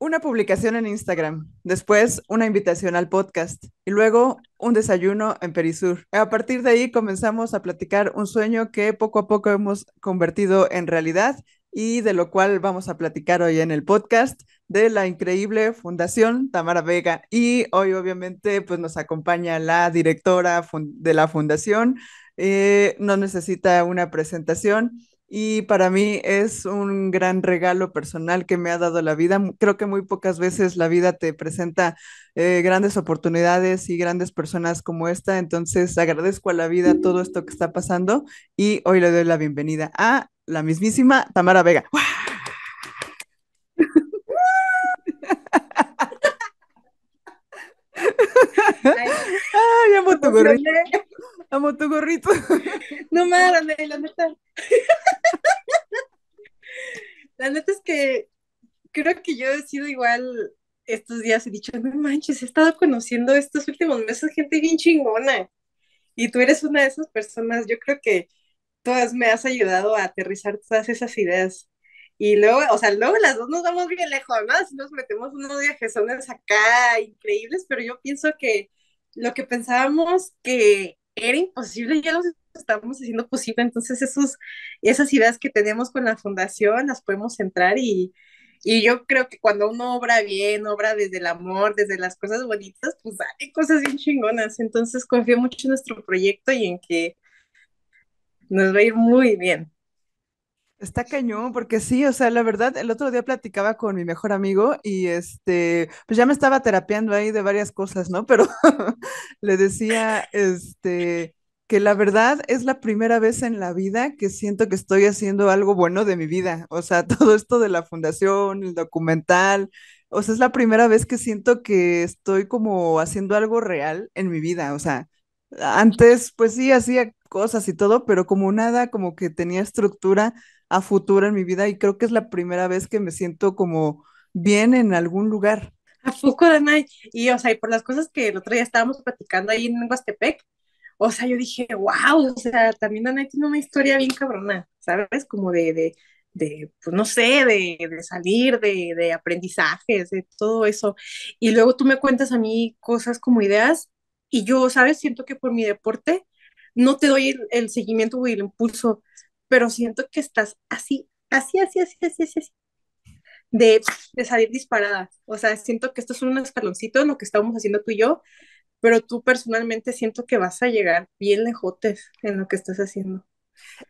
una publicación en Instagram, después una invitación al podcast y luego un desayuno en Perisur. A partir de ahí comenzamos a platicar un sueño que poco a poco hemos convertido en realidad y de lo cual vamos a platicar hoy en el podcast de la increíble Fundación Tamara Vega. Y hoy obviamente pues nos acompaña la directora de la fundación. Eh, no necesita una presentación y para mí es un gran regalo personal que me ha dado la vida. Creo que muy pocas veces la vida te presenta eh, grandes oportunidades y grandes personas como esta, entonces agradezco a la vida todo esto que está pasando y hoy le doy la bienvenida a la mismísima Tamara Vega. ¡Wow! Ay, a amo tu gorrito. Amo tu gorrito. No mames, la neta. La neta es que creo que yo he sido igual estos días. He dicho, no manches, he estado conociendo estos últimos meses gente bien chingona. Y tú eres una de esas personas. Yo creo que todas me has ayudado a aterrizar todas esas ideas. Y luego, o sea, luego las dos nos vamos bien lejos, ¿no? nos metemos unos viajesones acá increíbles, pero yo pienso que lo que pensábamos que era imposible ya lo estamos haciendo posible. Entonces, esos, esas ideas que tenemos con la fundación las podemos centrar y, y yo creo que cuando uno obra bien, obra desde el amor, desde las cosas bonitas, pues hay cosas bien chingonas. Entonces, confío mucho en nuestro proyecto y en que nos va a ir muy bien. Está cañón, porque sí, o sea, la verdad, el otro día platicaba con mi mejor amigo y este, pues ya me estaba terapeando ahí de varias cosas, ¿no? Pero le decía, este, que la verdad es la primera vez en la vida que siento que estoy haciendo algo bueno de mi vida. O sea, todo esto de la fundación, el documental, o sea, es la primera vez que siento que estoy como haciendo algo real en mi vida. O sea, antes pues sí hacía cosas y todo, pero como nada, como que tenía estructura a futuro en mi vida y creo que es la primera vez que me siento como bien en algún lugar. A poco de Y, o sea, y por las cosas que el otro día estábamos platicando ahí en Huastepec, o sea, yo dije, wow, o sea, también Danay tiene una historia bien cabrona, ¿sabes? Como de, de, de pues no sé, de, de salir, de, de, aprendizajes, de todo eso. Y luego tú me cuentas a mí cosas como ideas y yo, ¿sabes? Siento que por mi deporte no te doy el, el seguimiento o el impulso pero siento que estás así, así, así, así, así, así, así de, de salir disparada. O sea, siento que esto es un escaloncito lo que estábamos haciendo tú y yo, pero tú personalmente siento que vas a llegar bien lejotes en lo que estás haciendo.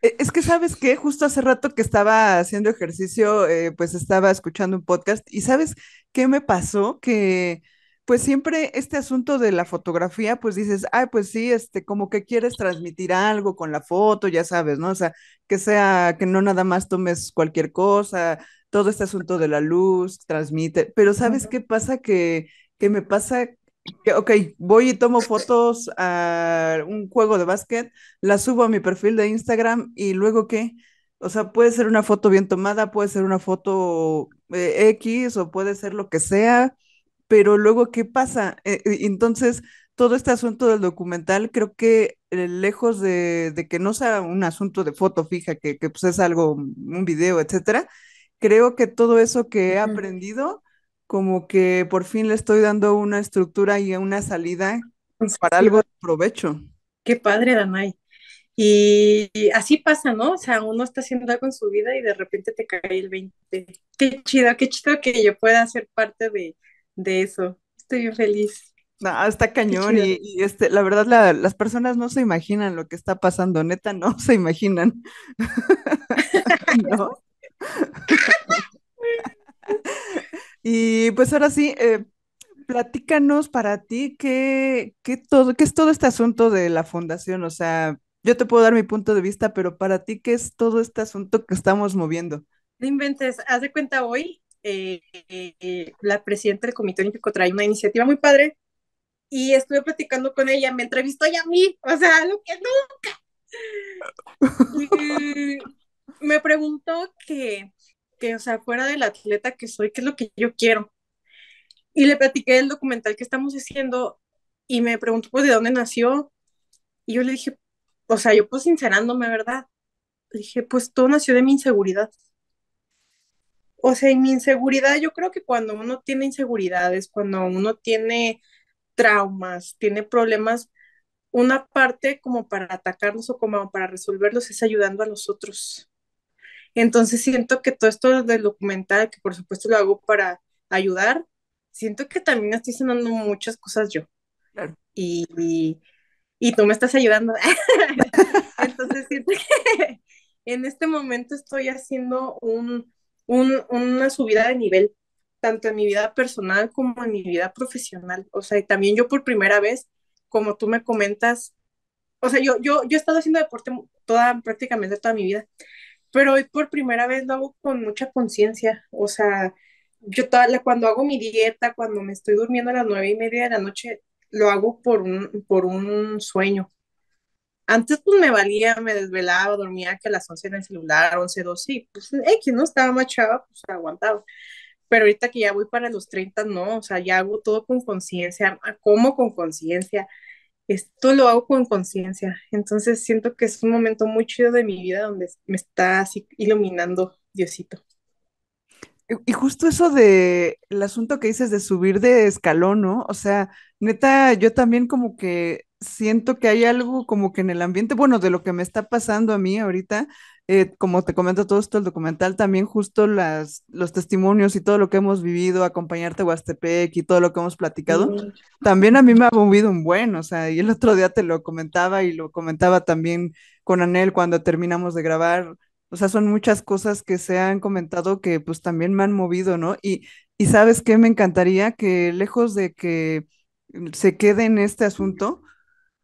Eh, es que sabes que justo hace rato que estaba haciendo ejercicio, eh, pues estaba escuchando un podcast y sabes qué me pasó que pues siempre este asunto de la fotografía, pues dices, ay, pues sí, este, como que quieres transmitir algo con la foto, ya sabes, ¿no? O sea, que sea, que no nada más tomes cualquier cosa, todo este asunto de la luz, transmite, pero ¿sabes qué pasa? Que, que me pasa que, ok, voy y tomo fotos a un juego de básquet, la subo a mi perfil de Instagram y luego qué? O sea, puede ser una foto bien tomada, puede ser una foto X eh, o puede ser lo que sea, pero luego, ¿qué pasa? Eh, eh, entonces, todo este asunto del documental, creo que eh, lejos de, que no sea un asunto de foto fija, que, pues es algo, un video, etcétera, creo que todo eso que he aprendido, como que por fin le estoy dando una estructura y una salida pues para algo de provecho. Qué padre, Danay. Y así pasa, ¿no? O sea, uno está haciendo algo en su vida y de repente te cae el 20. Qué chido, qué chido que yo pueda ser parte de, de eso. Estoy bien feliz. hasta está cañón y, este, la verdad las personas no se imaginan lo que está pasando, neta, no se imaginan. y pues ahora sí, eh, platícanos para ti qué, qué, todo, qué es todo este asunto de la fundación, o sea, yo te puedo dar mi punto de vista, pero para ti, ¿qué es todo este asunto que estamos moviendo? No inventes, haz de cuenta hoy, eh, eh, la presidenta del Comité Olímpico trae una iniciativa muy padre y estuve platicando con ella, me entrevistó y a mí, o sea, lo que nunca. me preguntó que, o sea, fuera del atleta que soy, ¿qué es lo que yo quiero? Y le platiqué el documental que estamos haciendo y me preguntó, pues, ¿de dónde nació? Y yo le dije, o sea, yo pues sincerándome, ¿verdad? Le dije, pues todo nació de mi inseguridad o sea, mi inseguridad, yo creo que cuando uno tiene inseguridades, cuando uno tiene traumas, tiene problemas, una parte como para atacarlos o como para resolverlos es ayudando a los otros. Entonces siento que todo esto del documental, que por supuesto lo hago para ayudar, siento que también estoy sanando muchas cosas yo. Y, tú me estás ayudando. Entonces siento que en este momento estoy haciendo un, un, una subida de nivel, tanto en mi vida personal como en mi vida profesional. O sea, y también yo por primera vez, como tú me comentas, o sea, yo, yo, yo he estado haciendo deporte toda, prácticamente toda mi vida, pero hoy por primera vez lo hago con mucha conciencia. O sea, yo toda cuando hago mi dieta, cuando me estoy durmiendo a las nueve y media de la noche, lo hago por un, por un sueño. Antes pues me valía, me desvelaba, dormía que a las 11 en el celular, 11, 12, y pues que ¿no? Estaba más pues aguantaba. Pero ahorita que ya voy para los 30, no, o sea, ya hago todo con conciencia, ah, como con conciencia, esto lo hago con conciencia. Entonces siento que es un momento muy chido de mi vida donde me está así iluminando Diosito. Y justo eso de el asunto que dices de subir de escalón, ¿no? O sea, neta, yo también como que siento que hay algo como que en el ambiente, bueno, de lo que me está pasando a mí ahorita, eh, como te comento todo esto, el documental, también justo las, los testimonios y todo lo que hemos vivido, acompañarte a Huastepec y todo lo que hemos platicado, también a mí me ha movido un buen, o sea, y el otro día te lo comentaba y lo comentaba también con Anel cuando terminamos de grabar o sea, son muchas cosas que se han comentado que pues también me han movido, ¿no? Y, sabes qué, me encantaría que lejos de que se quede en este asunto,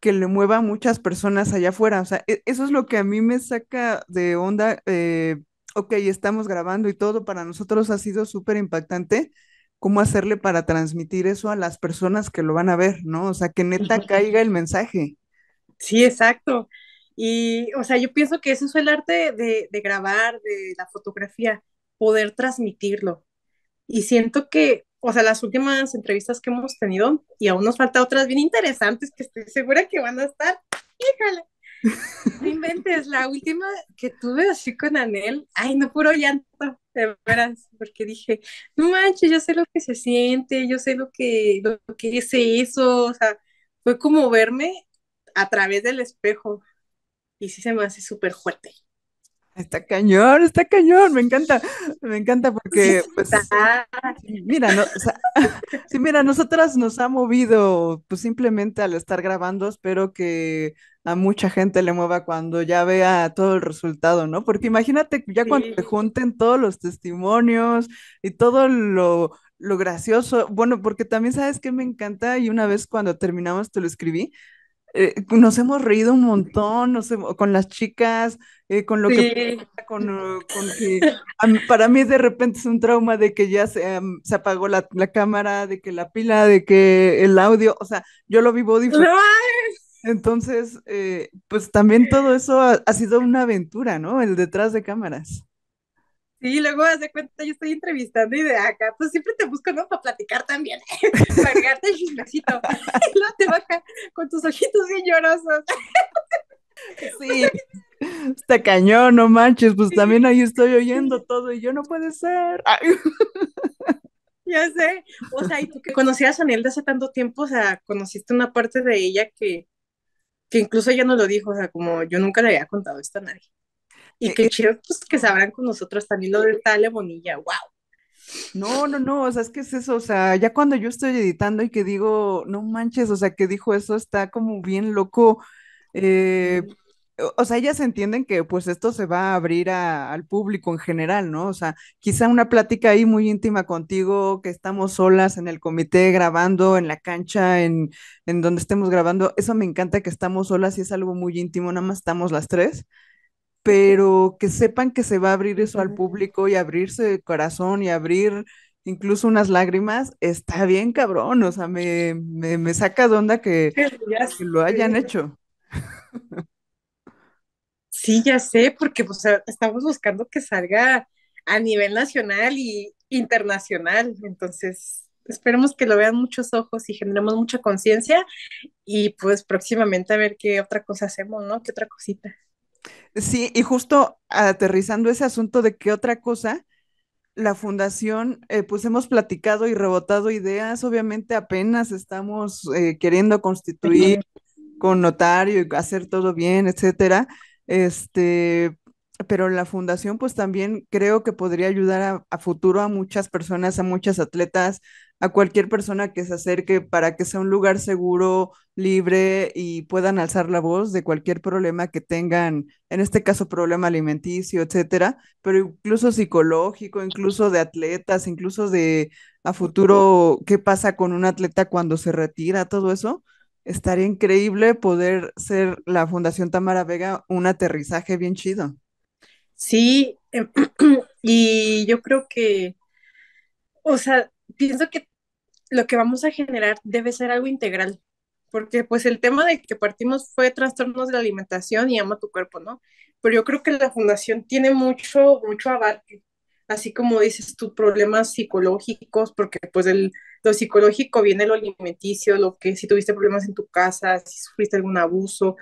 que le mueva a muchas personas allá afuera. O sea, e, eso es lo que a mí me saca de onda. Eh, ok, estamos grabando y todo, para nosotros ha sido súper impactante cómo hacerle para transmitir eso a las personas que lo van a ver, ¿no? O sea, que neta caiga el mensaje. Sí, exacto. Y, o sea, yo pienso que eso es el arte de, de grabar, de la fotografía, poder transmitirlo. Y siento que, o sea, las últimas entrevistas que hemos tenido, y aún nos falta otras bien interesantes que estoy segura que van a estar, híjole, no inventes, la última que tuve así con Anel, ay, no, puro llanto, de veras, porque dije, no manches, yo sé lo que se siente, yo sé lo que, lo que es eso, o sea, fue como verme a través del espejo, y sí se me hace súper fuerte. Está cañón, está cañón, me encanta, me encanta porque, pues, mira, no, sí, mira, nosotras nos ha movido, pues, simplemente al estar grabando, espero que a mucha gente le mueva cuando ya vea todo el resultado, ¿no? Porque imagínate ya cuando te junten todos los testimonios y todo lo, lo gracioso, bueno, porque también sabes que me encanta y una vez cuando terminamos te lo escribí, eh, nos hemos reído un montón con las chicas, eh, con lo que... Con, eh, con para mí de repente es un trauma de que ya se, apagó la, cámara, de que la pila, de que el audio, o sea, yo lo vivo diferente. Entonces, pues también todo eso ha sido una aventura, ¿no? El detrás de cámaras. Sí, luego hace cuenta, yo estoy entrevistando y de acá, pues siempre te busco, ¿no? Para platicar también, para pegarte el chismecito. y luego te baja con tus ojitos bien llorosos. sí. Está cañón, no manches, pues también ahí estoy oyendo todo y yo no puede ser. Ya sé. O sea, y tú que conocías a de hace tanto tiempo, o sea, conociste una parte de ella que, que incluso ella no lo dijo, o sea, como yo nunca le había contado esto a nadie. Y qué chido pues, que sabrán con nosotros también lo de Tale Bonilla, wow. No, no, no, o sea, es que es eso, o sea, ya cuando yo estoy editando y que digo, no manches, o sea, que dijo eso, está como bien loco. Eh, o sea, ellas entienden que pues esto se va a abrir al público en general, ¿no? O sea, quizá una plática ahí muy íntima contigo, que estamos solas en el comité grabando, en la cancha, en, en donde estemos grabando, eso me encanta que estamos solas y es algo muy íntimo, nada más estamos las tres pero que sepan que se va a abrir eso al público y abrirse de corazón y abrir incluso unas lágrimas, está bien cabrón, o sea, me, saca de onda que, lo hayan hecho. Sí, ya sé, porque pues, estamos buscando que salga a nivel nacional e internacional. Entonces, esperemos que lo vean muchos ojos y generemos mucha conciencia y pues próximamente a ver qué otra cosa hacemos, ¿no? ¿Qué otra cosita? Sí, y justo aterrizando ese asunto de que otra cosa, la fundación, eh, pues hemos platicado y rebotado ideas, obviamente apenas estamos eh, queriendo constituir con notario y hacer todo bien, etcétera. Este, pero la fundación pues también creo que podría ayudar a, futuro a muchas personas, a muchas atletas, a cualquier persona que se acerque para que sea un lugar seguro, libre y puedan alzar la voz de cualquier problema que tengan, en este caso problema alimenticio, etcétera, pero incluso psicológico, incluso de atletas, incluso de a futuro qué pasa con un atleta cuando se retira, todo eso. Estaría increíble poder ser la Fundación Tamara Vega un aterrizaje bien chido. Sí, em, y yo creo que, o sea, pienso que lo que vamos a generar debe ser algo integral, porque pues el tema de que partimos fue trastornos de la alimentación y ama tu cuerpo, ¿no? Pero yo creo que la fundación tiene mucho, mucho abarque, así como dices tus problemas psicológicos, porque pues el, lo psicológico viene lo alimenticio, lo que si tuviste problemas en tu casa, si sufriste algún abuso,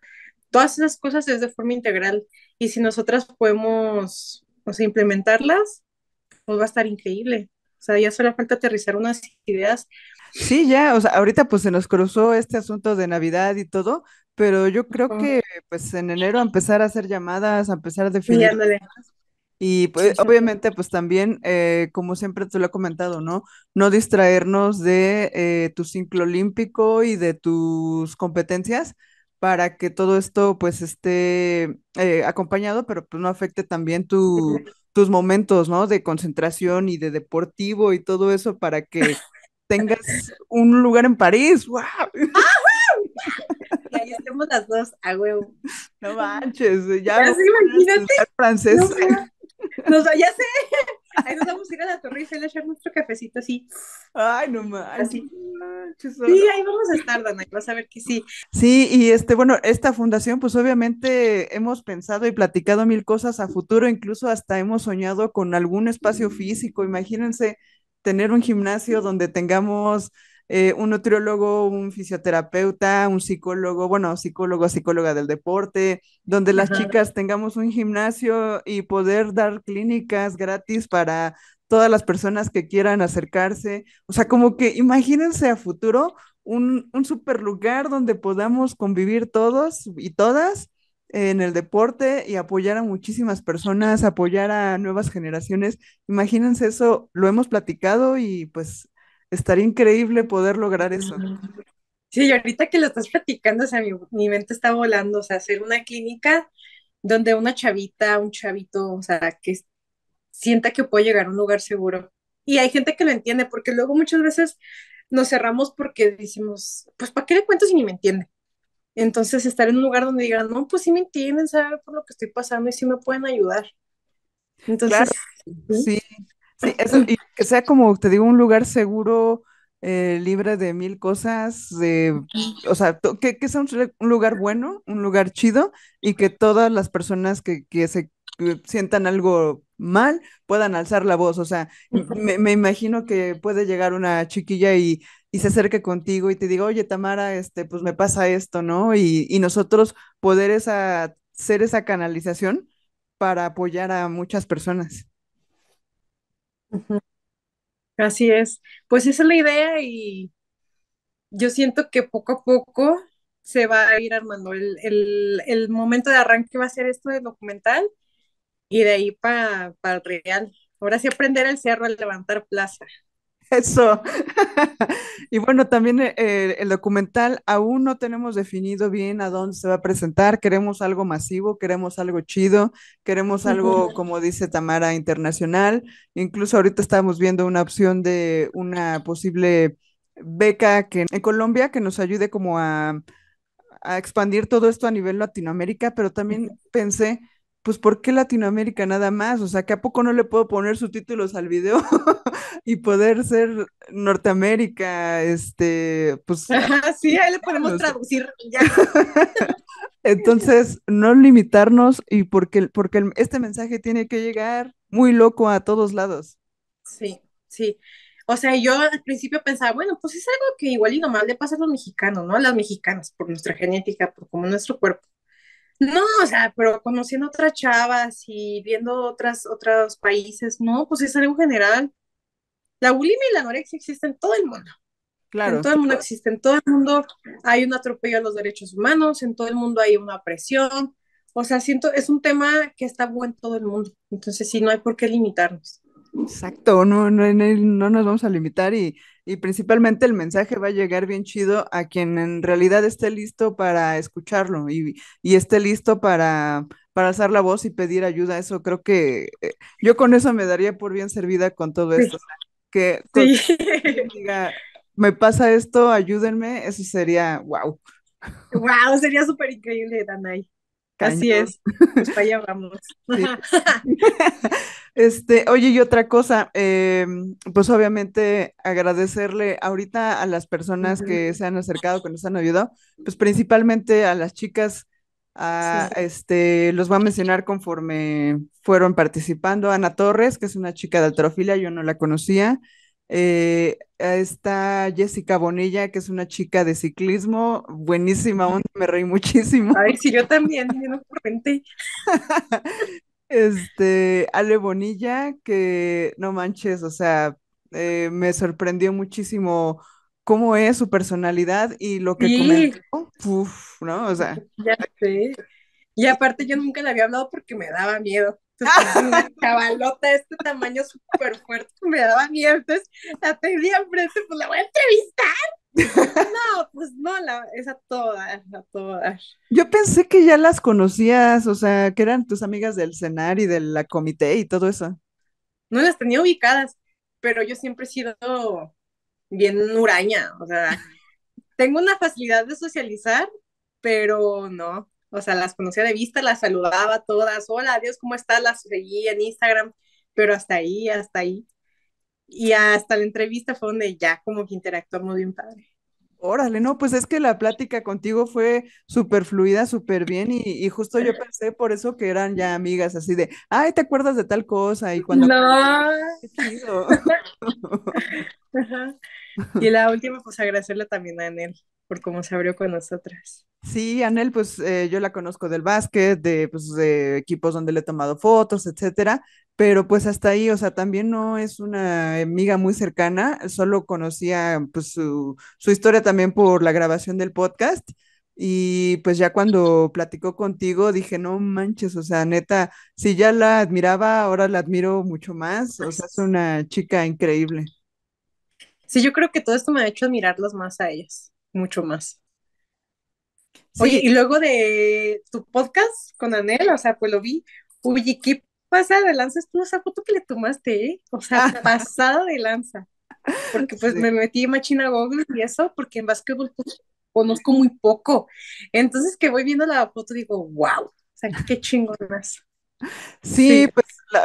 todas esas cosas es de forma integral y si nosotras podemos, implementarlas, pues va a estar increíble. O sea, ya solo falta aterrizar unas ideas. Sí, ya, o sea, ahorita pues se nos cruzó este asunto de Navidad y todo, pero yo creo que pues en enero empezar a hacer llamadas, empezar a definir. y pues obviamente pues también, eh, como siempre te lo he comentado, ¿no? No distraernos de eh, tu ciclo olímpico y de tus competencias, para que todo esto pues esté eh, acompañado, pero pues no afecte también tus momentos, ¿no? De concentración y de deportivo y todo eso para que tengas un lugar en París. ¡Wow! y ahí estemos las dos a huevo. No manches, ya. ves imagínate. Francés. No, no, ya Ahí nos vamos a ir a la Torre y a echar nuestro cafecito así. Ay, no mames! Sí, ahí vamos a estar, Dana, y vas a ver que sí. Sí, y este, bueno, esta fundación, pues obviamente hemos pensado y platicado mil cosas a futuro, incluso hasta hemos soñado con algún espacio físico. Imagínense tener un gimnasio donde tengamos eh, un nutriólogo, un fisioterapeuta, un psicólogo, bueno, psicólogo, psicóloga del deporte, donde las chicas tengamos un gimnasio y poder dar clínicas gratis para todas las personas que quieran acercarse. O sea, como que imagínense a futuro un, un super lugar donde podamos convivir todos y todas en el deporte y apoyar a muchísimas personas, apoyar a nuevas generaciones. Imagínense eso, lo hemos platicado y pues Estaría increíble poder lograr eso. Sí, ahorita que lo estás platicando, o sea, mi, mente está volando, o sea, hacer una clínica donde una chavita, un chavito, o sea, que sienta que puede llegar a un lugar seguro. Y hay gente que lo entiende, porque luego muchas veces nos cerramos porque decimos, pues, ¿para qué le cuento si ni me entiende? Entonces, estar en un lugar donde digan, no, pues sí me entienden, saben por lo que estoy pasando y sí me pueden ayudar. Entonces, sí Sí, y que sea como, te digo, un lugar seguro, eh, libre de mil cosas, de o sea, que, sea un, lugar bueno, un lugar chido, y que todas las personas que, se sientan algo mal puedan alzar la voz, o sea, me, imagino que puede llegar una chiquilla y se acerque contigo y te diga, oye, Tamara, este, pues me pasa esto, ¿no? Y, nosotros poder esa, ser esa canalización para apoyar a muchas personas. Así es. Pues esa es la idea y yo siento que poco a poco se va a ir armando. El, el, momento de arranque va a ser esto de documental y de ahí para el real. Ahora sí aprender el cerro al levantar plaza. Eso. y bueno, también eh, eh, el documental aún no tenemos definido bien a dónde se va a presentar. Queremos algo masivo, queremos algo chido, queremos algo, como dice Tamara, internacional. Incluso ahorita estamos viendo una opción de una posible beca que en Colombia que nos ayude como a, a expandir todo esto a nivel Latinoamérica, pero también pensé pues ¿por qué Latinoamérica nada más? O sea, que a poco no le puedo poner subtítulos al video y poder ser Norteamérica, este, pues... Ah, sí, ahí le podemos traducir ya. Entonces, no limitarnos y porque, porque este mensaje tiene que llegar muy loco a todos lados. Sí, sí. O sea, yo al principio pensaba, bueno, pues es algo que igual y nomás le pasa a los mexicanos, ¿no? A las mexicanas, por nuestra genética, por como nuestro cuerpo. No, o sea, pero conociendo otras chavas y viendo otras, otros países, no, pues es algo general. La bulimia y la anorexia existen en todo el mundo. Claro. En todo el mundo existe, en todo el mundo hay un atropello a los derechos humanos, en todo el mundo hay una presión. O sea, siento, es un tema que está bueno en todo el mundo. Entonces, sí, no hay por qué limitarnos. Exacto, no, no, no nos vamos a limitar y, y, principalmente el mensaje va a llegar bien chido a quien en realidad esté listo para escucharlo y, y esté listo para, para alzar la voz y pedir ayuda. Eso creo que eh, yo con eso me daría por bien servida con todo esto. que, me pasa esto, ayúdenme, eso sería wow. Wow, sería súper increíble, Danay. Así es, pues para allá vamos. Este, oye, y otra cosa, eh, pues obviamente agradecerle ahorita a las personas que se han acercado, que nos han ayudado, pues principalmente a las chicas, este, los voy a mencionar conforme fueron participando, Ana Torres, que es una chica de Altrofila, yo no la conocía, eh, está Jessica Bonilla, que es una chica de ciclismo, buenísima me reí muchísimo. Ay, sí, yo también, me no comenté. Este, Ale Bonilla, que no manches, o sea, eh, me sorprendió muchísimo cómo es su personalidad y lo que comentó, ¿no? O sea. Ya Y aparte yo nunca le había hablado porque me daba miedo. cabalota este tamaño súper fuerte, me daba miedo. Entonces la tenía enfrente, pues la voy a entrevistar. No, pues no, es a todas, a todas. Yo pensé que ya las conocías, o sea, que eran tus amigas del cenar y de la comité y todo eso. No las tenía ubicadas, pero yo siempre he sido bien huraña, o sea, tengo una facilidad de socializar, pero no, o sea, las conocía de vista, las saludaba todas, hola, adiós, ¿cómo estás? Las seguía en Instagram, pero hasta ahí, hasta ahí. Y hasta la entrevista fue donde ya como que interactuamos bien padre. Órale, no, pues es que la plática contigo fue súper fluida, súper bien y, justo yo pensé por eso que eran ya amigas así de, ay, ¿te acuerdas de tal cosa? Y cuando... No. y la última, pues agradecerle también a Anel por cómo se abrió con nosotras. Sí, Anel, pues eh, yo la conozco del básquet, de, pues, de equipos donde le he tomado fotos, etcétera, pero pues hasta ahí, o sea, también no es una amiga muy cercana, solo conocía pues su, su historia también por la grabación del podcast. Y pues ya cuando platicó contigo dije, no manches, o sea, neta, si ya la admiraba, ahora la admiro mucho más, o sea, es una chica increíble. Sí, yo creo que todo esto me ha hecho admirarlos más a ellos mucho más. Oye, y luego de tu podcast con Anel, o sea, pues lo vi. Oye, qué pasa de lanza estuvo esa foto que le tomaste, ¿eh? O sea, ah. pasada de lanza. Porque pues me metí en Machina Google y eso, porque en básquetbol pues, conozco muy poco. Entonces que voy viendo la foto digo, wow, o sea, qué chingón Sí, sí,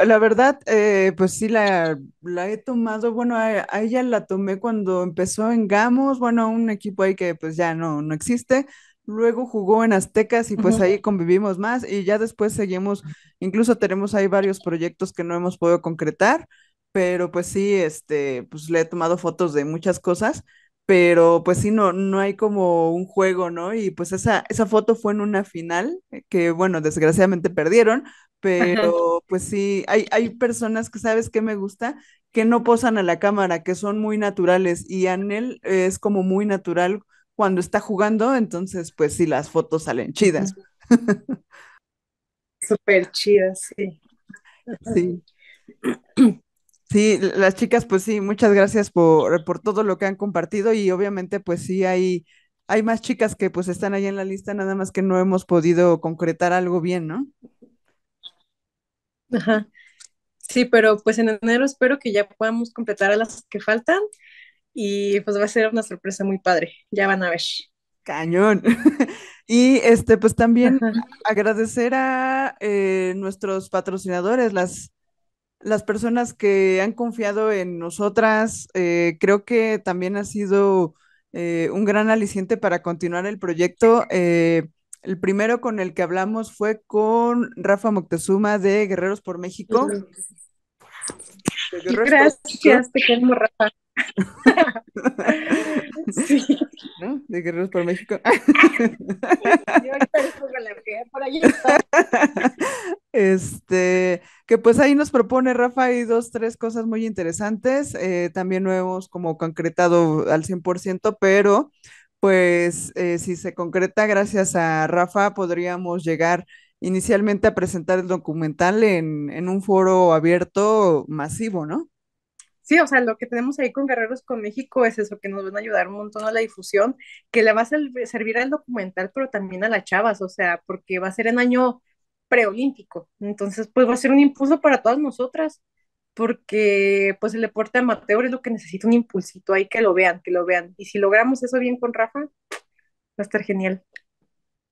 la, verdad, eh, pues sí, la, la, he tomado, bueno, a, ella la tomé cuando empezó en Gamos, bueno, un equipo ahí que pues ya no, no existe, luego jugó en Aztecas y pues ahí convivimos más y ya después seguimos, incluso tenemos ahí varios proyectos que no hemos podido concretar, pero pues sí, este, pues le he tomado fotos de muchas cosas, pero pues sí, no, no hay como un juego, ¿no? Y pues esa, esa foto fue en una final eh, que, bueno, desgraciadamente perdieron, pero pues sí, hay, personas que sabes que me gusta, que no posan a la cámara, que son muy naturales y Anel es como muy natural cuando está jugando, entonces pues sí, las fotos salen chidas. Súper chidas, sí. Sí. Sí, las chicas, pues sí, muchas gracias por, por todo lo que han compartido y obviamente pues sí hay, hay más chicas que pues están ahí en la lista, nada más que no hemos podido concretar algo bien, ¿no? Ajá. Sí, pero pues en enero espero que ya podamos completar a las que faltan y pues va a ser una sorpresa muy padre, ya van a ver. Cañón. y este, pues también agradecer a eh, nuestros patrocinadores, las, las personas que han confiado en nosotras. Eh, creo que también ha sido eh, un gran aliciente para continuar el proyecto. El primero con el que hablamos fue con Rafa Moctezuma de Guerreros por México. Gracias, te queremos, Rafa. sí. ¿No? De Guerreros por México. Yo por ahí Este, que pues ahí nos propone Rafa hay dos, tres cosas muy interesantes. Eh, también nuevos, hemos como concretado al 100%, pero pues eh, si se concreta, gracias a Rafa, podríamos llegar inicialmente a presentar el documental en, en un foro abierto masivo, ¿no? Sí, o sea, lo que tenemos ahí con Guerreros con México es eso, que nos van a ayudar un montón a la difusión, que le va a servir al documental, pero también a las chavas, o sea, porque va a ser en año preolímpico. Entonces, pues va a ser un impulso para todas nosotras porque pues el deporte amateur es lo que necesita un impulsito ahí, que lo vean, que lo vean. Y si logramos eso bien con Rafa, va a estar genial.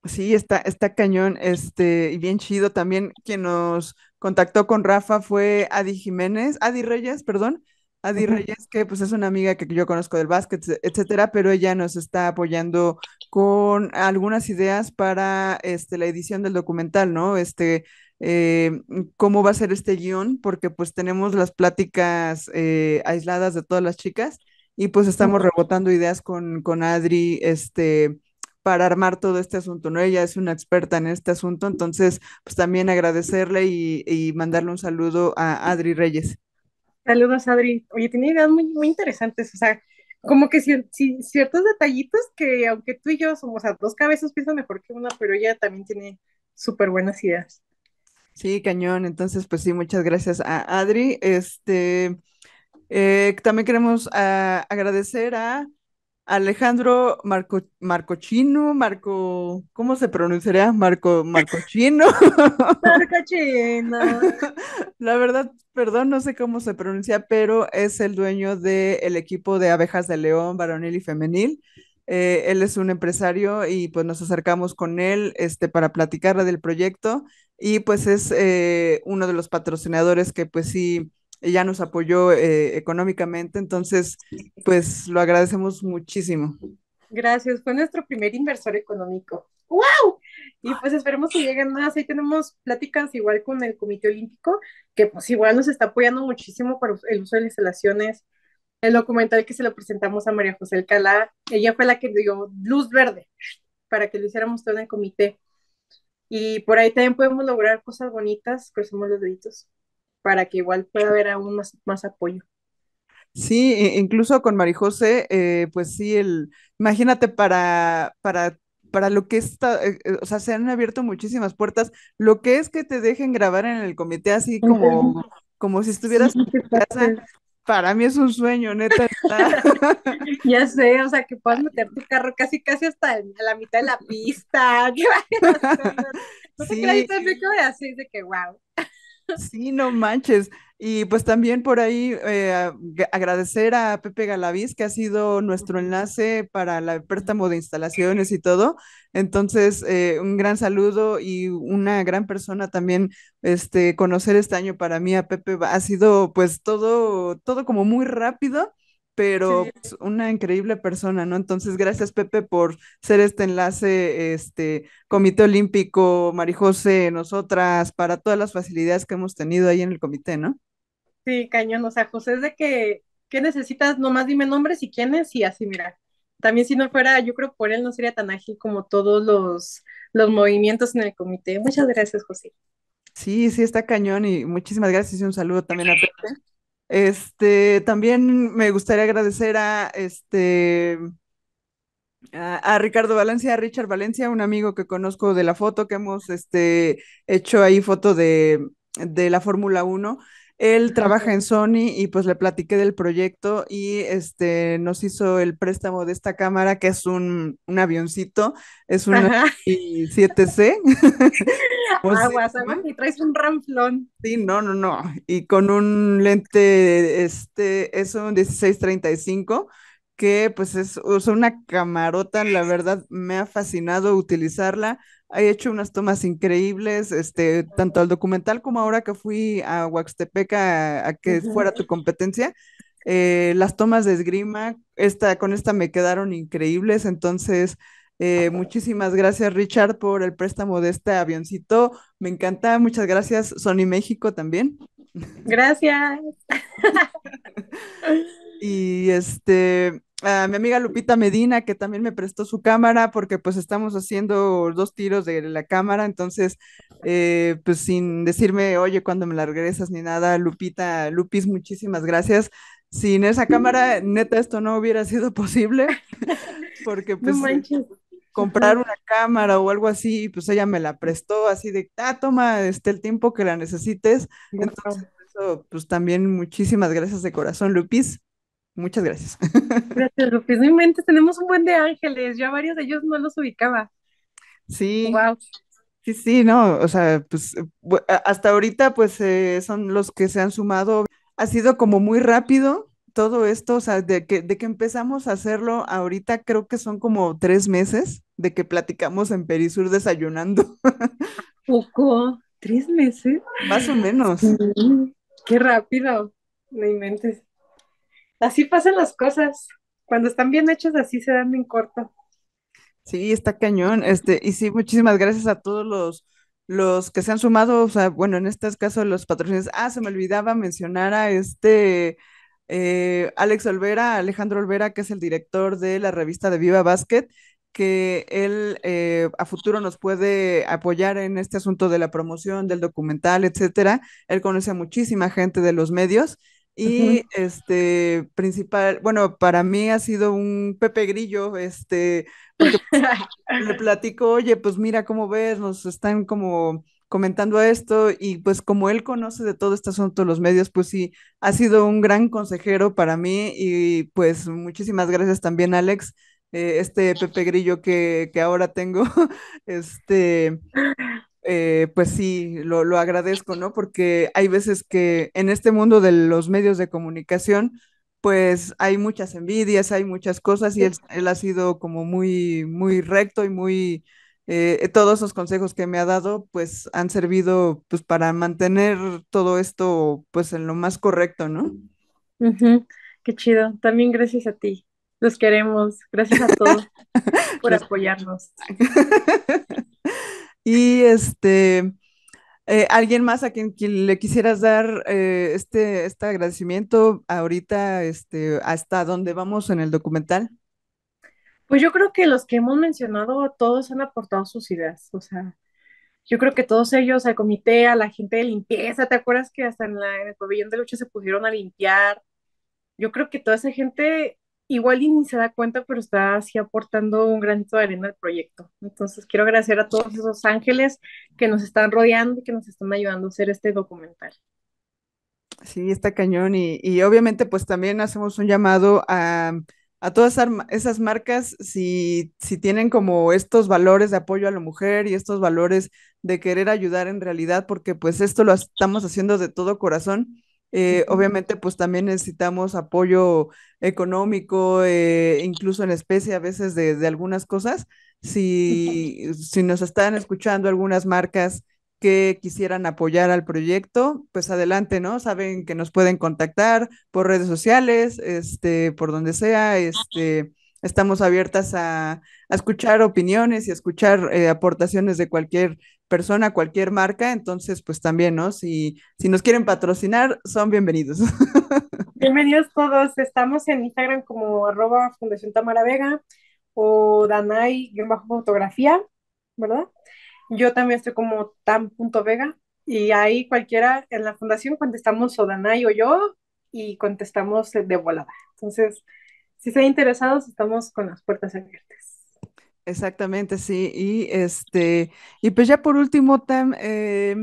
Sí, está, está cañón, este, y bien chido también. Quien nos contactó con Rafa fue Adi Jiménez, Adi Reyes, perdón, Adi Reyes, que pues es una amiga que yo conozco del básquet, etcétera, pero ella nos está apoyando con algunas ideas para este, la edición del documental, ¿no? Este, eh, cómo va a ser este guión, porque pues tenemos las pláticas eh, aisladas de todas las chicas y pues estamos rebotando ideas con, con Adri, este, para armar todo este asunto, ¿no? Ella es una experta en este asunto, entonces, pues también agradecerle y, mandarle un saludo a Adri Reyes. Saludos, Adri. Oye, tiene ideas muy, muy interesantes, o sea, como que ciertos detallitos que aunque tú y yo somos o a sea, dos cabezas piensan mejor que una, pero ella también tiene súper buenas ideas. Sí, cañón. Entonces, pues sí, muchas gracias a Adri. Este, eh, también queremos ah, agradecer a Alejandro Marco, Marcochino, Marco, ¿cómo se pronunciaría? Marco, Marcochino. Marcochino. La verdad, perdón, no sé cómo se pronuncia, pero es el dueño del equipo de abejas de león varonil y femenil. Eh, él es un empresario y pues nos acercamos con él este, para platicarle del proyecto y pues es eh, uno de los patrocinadores que pues sí ya nos apoyó eh, económicamente, entonces pues lo agradecemos muchísimo. Gracias, fue nuestro primer inversor económico. ¡Wow! Y pues esperemos que lleguen más. Ahí tenemos pláticas igual con el Comité Olímpico, que pues igual nos está apoyando muchísimo para el uso de las instalaciones el documental que se lo presentamos a María José Alcalá, ella fue la que dio luz verde para que lo hiciéramos todo en el comité. Y por ahí también podemos lograr cosas bonitas, cruzamos los deditos, para que igual pueda haber aún más, más apoyo. Sí, e-, incluso con María eh, pues sí, el, imagínate para, para, para lo que está, eh, eh, o sea, se han abierto muchísimas puertas, lo que es que te dejen grabar en el comité así como, como si estuvieras en tu casa, para mí es un sueño, neta. ya sé, o sea, que puedas meter tu carro casi, casi hasta a la mitad de la pista. ¿Qué no sé sí. así, de que wow. Sí, no manches. Y pues también por ahí eh, agradecer a Pepe Galaviz, que ha sido nuestro enlace para el préstamo de instalaciones y todo. Entonces, eh, un gran saludo y una gran persona también este, conocer este año para mí a Pepe. Ha sido pues todo, todo como muy rápido pero pues, una increíble persona, ¿no? Entonces, gracias Pepe por ser este enlace, este Comité Olímpico, Marijose, nosotras, para todas las facilidades que hemos tenido ahí en el comité, ¿no? Sí, cañón, o sea, José, es de que, ¿qué necesitas? Nomás dime nombres y quiénes y así, mira. También si no fuera, yo creo que por él no sería tan ágil como todos los, los movimientos en el comité. Muchas gracias, José. Sí, sí, está cañón y muchísimas gracias y un saludo también a Pepe. Este, también me gustaría agradecer a este a, Ricardo Valencia, a Richard Valencia, un amigo que conozco de la foto que hemos este, hecho ahí foto de de la Fórmula 1. Él trabaja en Sony y pues le platiqué del proyecto y este nos hizo el préstamo de esta cámara que es un, avioncito, es una 7C. y traes un ramplón. Sí, no, no, no. Y con un lente, este es un 1635 que pues es, una camarota, la verdad me ha fascinado utilizarla ha hecho unas tomas increíbles, este, tanto al documental como ahora que fui a Huaxtepec a, que fuera tu competencia, eh, las tomas de esgrima, esta, con esta me quedaron increíbles, entonces... Eh, muchísimas gracias, Richard, por el préstamo de este avioncito. Me encanta. Muchas gracias, Sony México también. Gracias. Y este, a mi amiga Lupita Medina, que también me prestó su cámara, porque pues estamos haciendo dos tiros de la cámara, entonces, eh, pues sin decirme, oye, cuando me la regresas ni nada, Lupita, Lupis, muchísimas gracias. Sin esa cámara, neta, esto no hubiera sido posible, porque pues comprar una cámara o algo así, pues ella me la prestó así de, ah, toma, este, el tiempo que la necesites. Entonces, pues también muchísimas gracias de corazón, Lupis. Muchas gracias. Gracias, Lupis. No inventes, tenemos un buen de ángeles. Yo a varios de ellos no los ubicaba. Sí. Wow. Sí, sí, no, o sea, pues hasta ahorita pues eh, son los que se han sumado. Ha sido como muy rápido todo esto, o sea, de que, de que empezamos a hacerlo ahorita creo que son como tres meses de que platicamos en Perisur desayunando. Poco, tres meses. Más o menos. qué rápido, no inventes así pasan las cosas. Cuando están bien hechas, así se dan en corto. Sí, está cañón. Este, y sí, muchísimas gracias a todos los, los que se han sumado. O sea, bueno, en este caso los patrocinadores. Ah, se me olvidaba mencionar a este eh, Alex Olvera, Alejandro Olvera, que es el director de la revista de Viva Basket, que él eh, a futuro nos puede apoyar en este asunto de la promoción, del documental, etcétera. Él conoce a muchísima gente de los medios y este principal, bueno, para mí ha sido un Pepe Grillo, este, porque pues, le platico, oye, pues mira cómo ves, nos están como comentando esto y pues como él conoce de todo este asunto los medios, pues sí, ha sido un gran consejero para mí y pues muchísimas gracias también Alex, eh, este Pepe Grillo que, que ahora tengo, este, eh, pues sí, lo, agradezco, ¿no? Porque hay veces que en este mundo de los medios de comunicación, pues hay muchas envidias, hay muchas cosas y él, ha sido como muy, muy recto y muy, eh, todos los consejos que me ha dado, pues han servido pues para mantener todo esto pues en lo más correcto, ¿no? Qué chido. También gracias a ti. Los queremos. Gracias a todos por apoyarnos. Y este, eh, ¿alguien más a quien, le quisieras dar eh, este, este agradecimiento ahorita, este, hasta dónde vamos en el documental? Pues yo creo que los que hemos mencionado, todos han aportado sus ideas, o sea, yo creo que todos ellos, al comité, a la gente de limpieza, ¿te acuerdas que hasta en, en el pabellón de lucha se pusieron a limpiar? Yo creo que toda esa gente igual ni se da cuenta, pero está así aportando un granito de arena al proyecto. Entonces, quiero agradecer a todos esos ángeles que nos están rodeando y que nos están ayudando a hacer este documental. Sí, está cañón y, y obviamente pues también hacemos un llamado a, a todas esas marcas, si, si tienen como estos valores de apoyo a la mujer y estos valores de querer ayudar en realidad, porque pues esto lo estamos haciendo de todo corazón eh, obviamente, pues también necesitamos apoyo económico, eh, incluso en especie a veces de, algunas cosas. Si, nos están escuchando algunas marcas que quisieran apoyar al proyecto, pues adelante, ¿no? Saben que nos pueden contactar por redes sociales, este, por donde sea, este, estamos abiertas a, escuchar opiniones y a escuchar eh, aportaciones de cualquier persona, cualquier marca, entonces pues también, ¿no? Si, si nos quieren patrocinar, son bienvenidos. Bienvenidos todos, estamos en Instagram como arroba Fundación Tamara Vega o Danay-fotografía, ¿verdad? Yo también estoy como tam.vega y ahí cualquiera en la fundación contestamos o Danay o yo y contestamos de volada. Entonces, si están interesados, estamos con las puertas abiertas. Exactamente, sí. Y este, y pues ya por último, Tam, eh,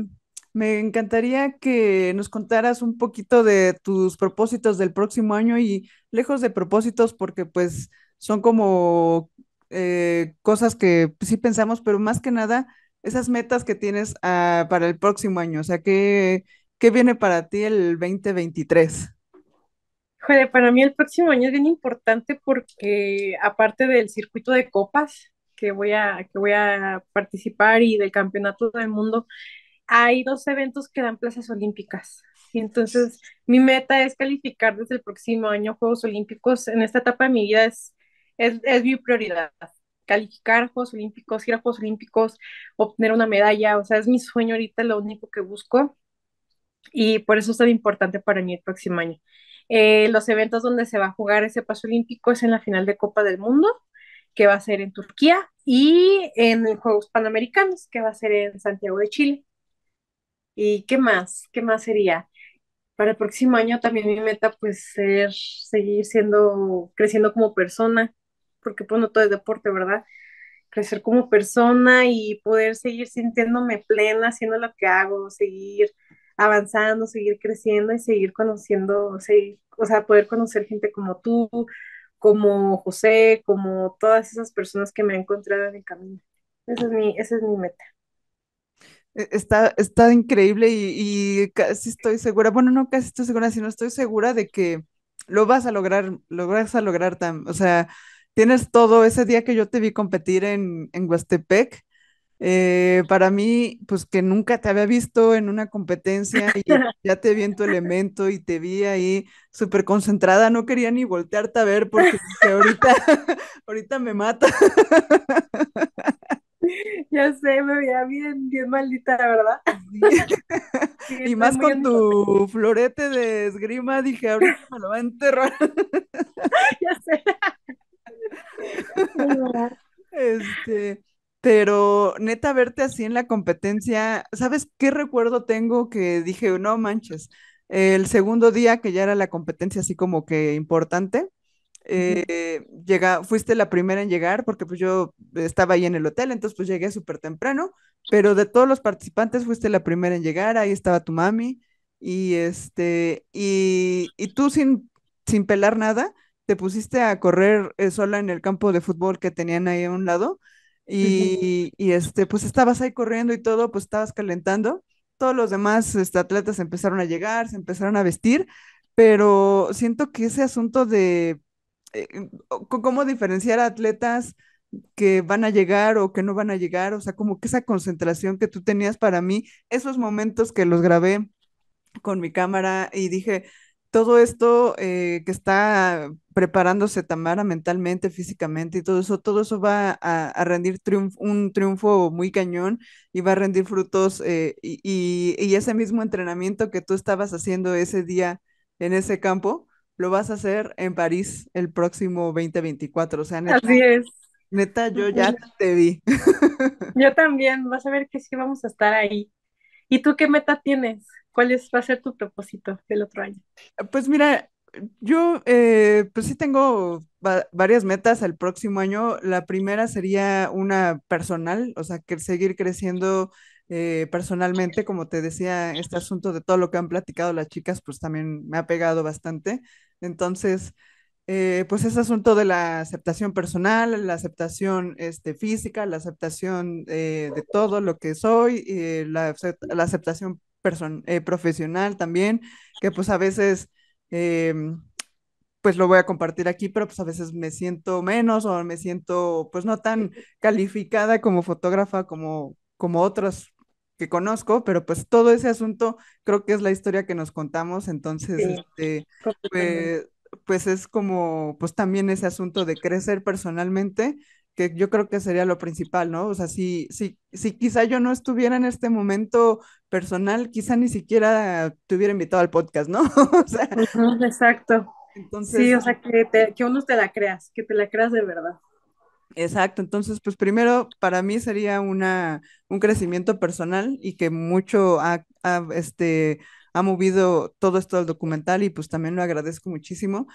me encantaría que nos contaras un poquito de tus propósitos del próximo año y lejos de propósitos, porque pues son como eh, cosas que sí pensamos, pero más que nada, esas metas que tienes ah, para el próximo año. O sea, ¿qué, ¿qué viene para ti el 2023? Joder, para mí el próximo año es bien importante porque aparte del circuito de copas, que voy a, que voy a participar y del Campeonato del Mundo, hay dos eventos que dan plazas olímpicas. entonces mi meta es calificar desde el próximo año Juegos Olímpicos. En esta etapa de mi vida es, es, mi prioridad. Calificar Juegos Olímpicos, ir a Juegos Olímpicos, obtener una medalla. O sea, es mi sueño ahorita, lo único que busco. Y por eso es tan importante para mí el próximo año. Eh, los eventos donde se va a jugar ese paso olímpico es en la final de Copa del Mundo que va a ser en Turquía, y en los Juegos Panamericanos, que va a ser en Santiago de Chile. ¿Y qué más? ¿Qué más sería? Para el próximo año también mi meta pues ser, seguir siendo, creciendo como persona, porque pues no todo es deporte, ¿verdad? Crecer como persona y poder seguir sintiéndome plena haciendo lo que hago, seguir avanzando, seguir creciendo y seguir conociendo, seguir, o sea, poder conocer gente como tú, como José, como todas esas personas que me han encontrado en el camino. Esa es mi, esa es mi meta. E, está, está increíble y, casi estoy segura, bueno, no casi estoy segura, sino estoy segura de que lo vas a lograr, lo a lograr, tan O sea, tienes todo. Ese día que yo te vi competir en, en Huastepec, eh, para mí, pues que nunca te había visto en una competencia y ya te vi en tu elemento y te vi ahí súper concentrada, no quería ni voltearte a ver porque ahorita, ahorita me mata. Ya sé, me veía bien, bien maldita, ¿verdad? y más con tu florete de esgrima, dije, ahorita me lo va a enterrar. Ya sé. Este, pero neta verte así en la competencia, ¿sabes qué recuerdo tengo que dije, no manches? El segundo día que ya era la competencia así como que importante, eh, llega, fuiste la primera en llegar porque pues yo estaba ahí en el hotel, entonces pues llegué súper temprano, pero de todos los participantes fuiste la primera en llegar, ahí estaba tu mami y este, y, y tú sin, pelar nada, te pusiste a correr eh, sola en el campo de fútbol que tenían ahí a un lado y, este, pues estabas ahí corriendo y todo, pues estabas calentando. Todos los demás este, atletas empezaron a llegar, se empezaron a vestir, pero siento que ese asunto de eh, eh, cómo diferenciar a atletas que van a llegar o que no van a llegar, o sea, como que esa concentración que tú tenías para mí, esos momentos que los grabé con mi cámara y dije, todo esto eh, que está preparándose Tamara mentalmente, físicamente y todo eso, todo eso va a, rendir un triunfo muy cañón y va a rendir frutos eh, y, ese mismo entrenamiento que tú estabas haciendo ese día en ese campo, lo vas a hacer en París el próximo 2024. O sea, Así es. Neta, yo ya te vi. Yo también, vas a ver que sí vamos a estar ahí. ¿Y tú qué meta tienes? ¿Cuál es, va a ser tu propósito del otro año? Pues mira, yo eh, pues sí tengo varias metas al próximo año. La primera sería una personal, o sea, que seguir creciendo eh, personalmente, como te decía, este asunto de todo lo que han platicado las chicas, pues también me ha pegado bastante. Entonces, eh, pues ese asunto de la aceptación personal, la aceptación este, física, la aceptación eh, de todo lo que soy, eh, la, aceptación profesional también, que pues a veces, em, pues lo voy a compartir aquí, pero pues a veces me siento menos o me siento pues no tan calificada como fotógrafa como, como otras que conozco, pero pues todo ese asunto creo que es la historia que nos contamos, entonces, este, pues pues es como, pues también ese asunto de crecer personalmente, que yo creo que sería lo principal, ¿no? O sea, si, si, si quizá yo no estuviera en este momento personal, quizá ni siquiera te hubiera invitado al podcast, ¿no? o sea, exacto. Entonces, sí, o sea, que, que uno te la creas, que te la creas de verdad. Exacto, entonces pues primero para mí sería una, un crecimiento personal y que mucho ha este, ha movido todo esto al documental y pues también lo agradezco muchísimo.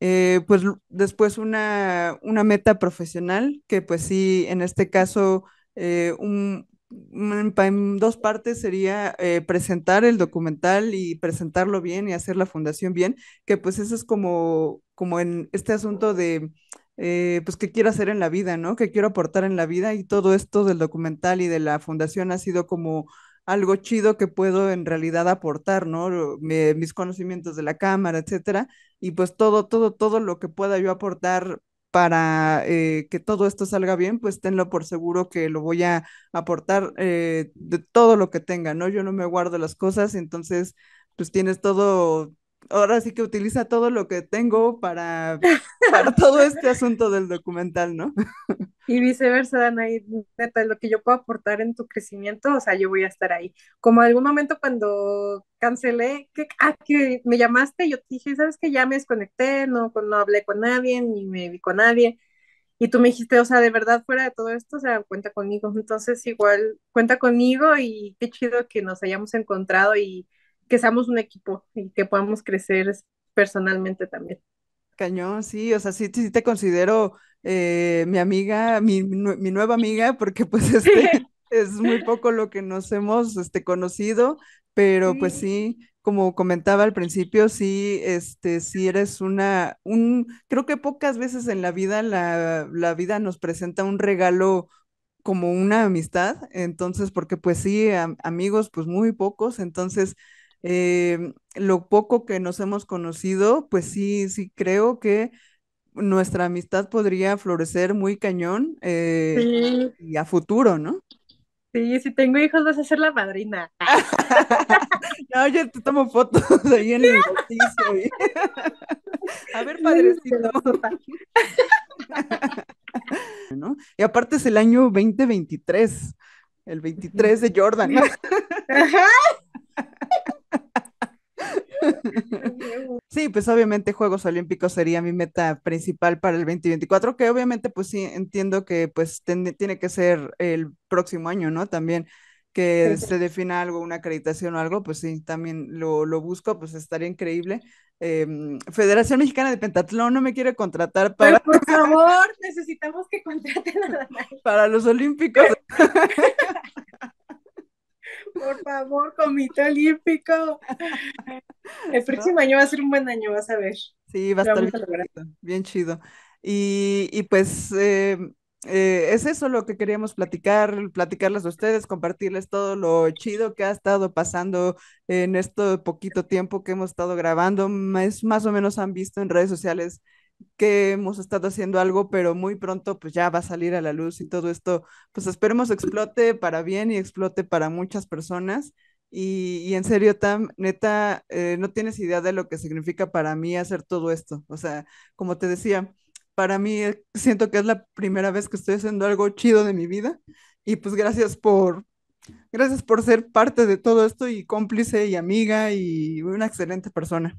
Eh, pues después una, meta profesional, que pues sí, en este caso, eh, un, en, dos partes sería eh, presentar el documental y presentarlo bien y hacer la fundación bien, que pues eso es como, como en este asunto de... pues qué quiero hacer en la vida, ¿no? ¿Qué quiero aportar en la vida? Y todo esto del documental y de la fundación ha sido como algo chido que puedo en realidad aportar, ¿no? mis conocimientos de la cámara, etcétera, y pues todo, todo, todo lo que pueda yo aportar para eh, que todo esto salga bien, pues tenlo por seguro que lo voy a aportar eh, de todo lo que tenga, ¿no? Yo no me guardo las cosas, entonces, pues tienes todo, ahora sí que utiliza todo lo que tengo para, para todo este asunto del documental, ¿no? Y viceversa, Ana, neta, lo que yo puedo aportar en tu crecimiento, o sea, yo voy a estar ahí. Como en algún momento cuando cancelé, que, ah, que me llamaste, yo te dije, ¿sabes que Ya me desconecté, no, no hablé con nadie, ni me vi con nadie. Y tú me dijiste, o sea, de verdad, fuera de todo esto, o sea, cuenta conmigo. Entonces, igual, cuenta conmigo y qué chido que nos hayamos encontrado y que seamos un equipo y que podamos crecer personalmente también. Cañón, sí, o sea, sí, te considero eh, mi amiga, mi, nueva amiga, porque pues este, es muy poco lo que nos hemos este, conocido, pero pues sí, como comentaba al principio, sí, este, sí eres una, un, creo que pocas veces en la vida la, vida nos presenta un regalo como una amistad, entonces, porque pues sí, amigos, pues muy pocos, entonces Em, lo poco que nos hemos conocido, pues sí, sí creo que nuestra amistad podría florecer muy cañón eh, y a futuro, ¿no? Sí, si tengo hijos vas a ser la madrina. no, yo te tomo fotos ahí en el bautizo. a ver, padrecito. ¿No? Y aparte es el año 2023, el 23 de Jordan. Ajá. Sí, pues obviamente Juegos Olímpicos sería mi meta principal para el 2024, que obviamente pues sí entiendo que pues tiene que ser el próximo año, ¿no? También que se defina algo, una acreditación o algo, pues sí, también lo, busco, pues estaría increíble. Em, Federación Mexicana de Pentatlón no me quiere contratar para... Pero por favor, necesitamos que contraten a la Para los Olímpicos. Por favor, Comité Olímpico. El próximo año va a ser un buen año, vas a ver. Sí, va a estar bien, chido. Y, pues em, eh, es eso lo que queríamos platicar, platicarles a ustedes, compartirles todo lo chido que ha estado pasando en este poquito tiempo que hemos estado grabando. Más, más o menos han visto en redes sociales que hemos estado haciendo algo, pero muy pronto pues ya va a salir a la luz y todo esto, pues esperemos explote para bien y explote para muchas personas. Y, en serio, Tam, neta, eh, no tienes idea de lo que significa para mí hacer todo esto. O sea, como te decía, para mí eh, siento que es la primera vez que estoy haciendo algo chido de mi vida. Y pues gracias por, gracias por ser parte de todo esto y cómplice y amiga y una excelente persona.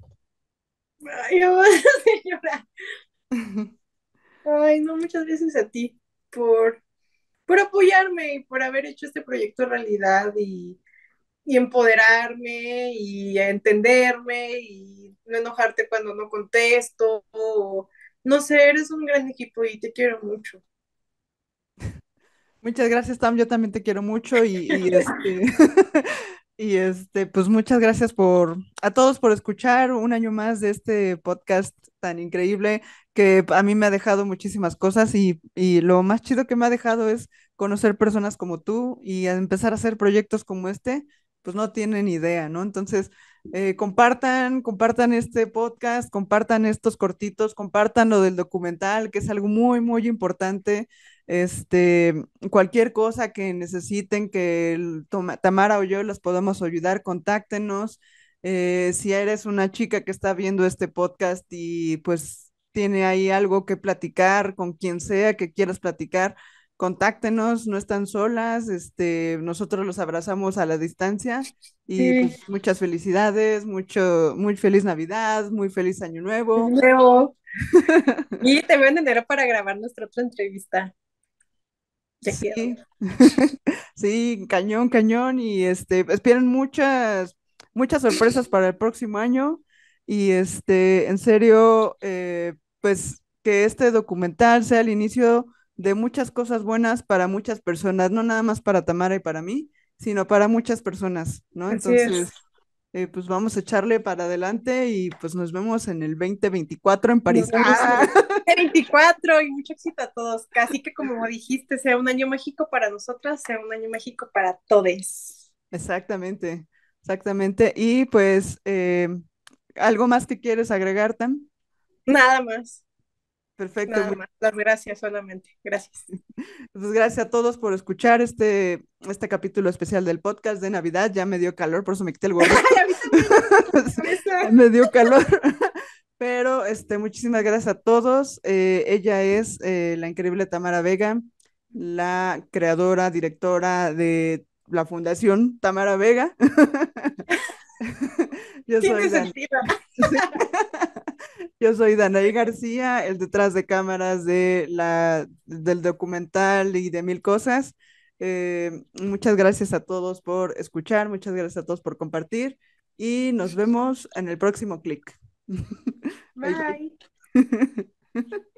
Ay, no Ay, muchas gracias a ti por, por apoyarme y por haber hecho este proyecto realidad y, empoderarme y entenderme y no enojarte cuando no contesto. no sé, eres un gran equipo y te quiero mucho. Muchas gracias, Tam. Yo también te quiero mucho y, y este, Y este, pues muchas gracias por a todos por escuchar un año más de este podcast tan increíble que a mí me ha dejado muchísimas cosas y, y lo más chido que me ha dejado es conocer personas como tú y empezar a hacer proyectos como este, pues no tienen idea, ¿no? Entonces, eh, compartan, compartan este podcast, compartan estos cortitos, compartan lo del documental, que es algo muy, muy importante. Este, cualquier cosa que necesiten que Tamara o yo les podamos ayudar, contáctenos. Eh, si eres una chica que está viendo este podcast y pues tiene ahí algo que platicar con quien sea que quieras platicar, contáctenos, no están solas, este, nosotros los abrazamos a la distancia y pues, muchas felicidades, mucho, muy feliz Navidad, muy feliz Año Nuevo. y te veo en enero para grabar nuestra otra entrevista sí. sí, cañón, cañón. Y este, esperen muchas, muchas sorpresas para el próximo año. Y este, en serio, eh, pues que este documental sea el inicio de muchas cosas buenas para muchas personas, no nada más para Tamara y para mí, sino para muchas personas, ¿no? Entonces, eh, pues vamos a echarle para adelante y pues nos vemos en el 2024 en París. 24 y mucho éxito a todos. casi que como dijiste, sea un año mágico para nosotras, sea un año mágico para todos. Exactamente, exactamente. Y pues, eh, ¿algo más que quieres agregar, Tam? Nada más. Perfecto. Nada Las gracias solamente. Gracias. Pues gracias a todos por escuchar este, este capítulo especial del podcast de Navidad. Ya me dio calor, por eso me quité el gorro. me dio calor. Pero este, muchísimas gracias a todos. Eh, ella es eh, la increíble Tamara Vega, la creadora, directora de la Fundación Tamara Vega. Yo soy Yo soy Danaí García, el detrás de cámaras de la, del documental y de mil cosas. Eh, muchas gracias a todos por escuchar, muchas gracias a todos por compartir y nos vemos en el próximo clic. Bye.